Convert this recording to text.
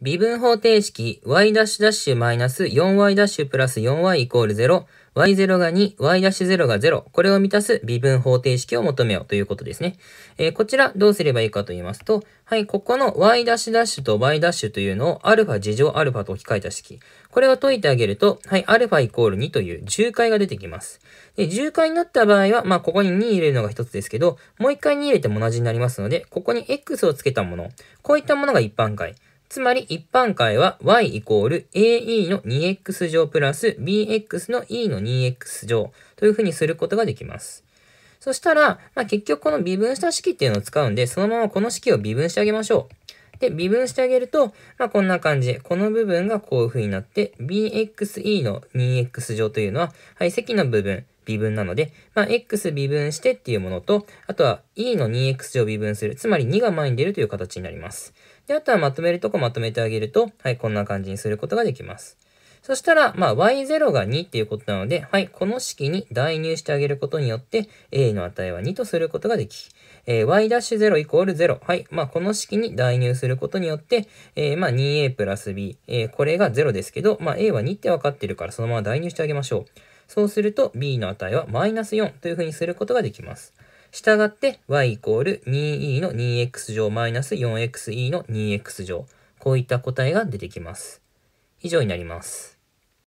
微分方程式 y'-4y' プラス 4y イコール0、y0 が2、y'0 が0、これを満たす微分方程式を求めようということですね。えー、こちらどうすればいいかと言いますと、はい、ここの y' と y' というのを α 事乗 α と置き換えた式。これを解いてあげると、はい、α イコール2という重解が出てきます。で、重解になった場合は、まあ、ここに2入れるのが一つですけど、もう一回2入れても同じになりますので、ここに x をつけたもの、こういったものが一般解。つまり一般解は y イコール ae の 2x 乗プラス bx の e の 2x 乗というふうにすることができます。そしたら、まあ、結局この微分した式っていうのを使うんで、そのままこの式を微分してあげましょう。で、微分してあげると、まあ、こんな感じ。この部分がこういう風になって、bxe の 2x 乗というのは、はい、積の部分、微分なので、まあ、x 微分してっていうものと、あとは e の 2x 乗微分する。つまり2が前に出るという形になります。で、あとはまとめるとこまとめてあげると、はい、こんな感じにすることができます。そしたら、まあ、y0 が2っていうことなので、はい、この式に代入してあげることによって、a の値は2とすることができ、えー、y-0 イコール0。はい。まあ、この式に代入することによって、えー、まあ、2a プラス b。えー、これが0ですけど、まあ、a は2って分かってるから、そのまま代入してあげましょう。そうすると、b の値はマイナス4というふうにすることができます。したがって、y イコール 2e の 2x 乗マイナス 4xe の 2x 乗。こういった答えが出てきます。以上になります。